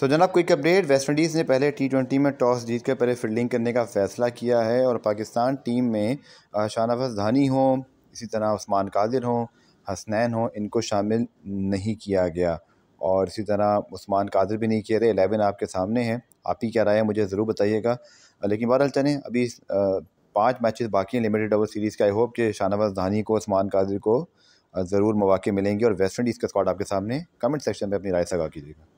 सो so, जनाब quick update West Indies ने पहले टी ट्वेंटी में टॉस जीत कर पहले फील्डिंग करने का फैसला किया है और पाकिस्तान टीम में शाहनवाज धानी हों इसी तरह उस्मान कादिर हों हसनैन हों इनको शामिल नहीं किया गया और इसी तरह उस्मान कादिर भी नहीं किए रहे एलेवन आपके सामने हैं आप ही क्या राय है मुझे ज़रूर बताइएगा लेकिन बहरहाल चलें अभी पाँच मैचेस बाकी हैं लिमिटेड ओवर सीरीज़ का आई होप कि शाहनवाज धानी को उस्मान कादिर को ज़रूर मौाक़े मिलेंगे और वेस्ट इंडीज़ का स्क्वाड आपके सामने कमेंट सेक्शन में अपनी राय सगा कीजिएगा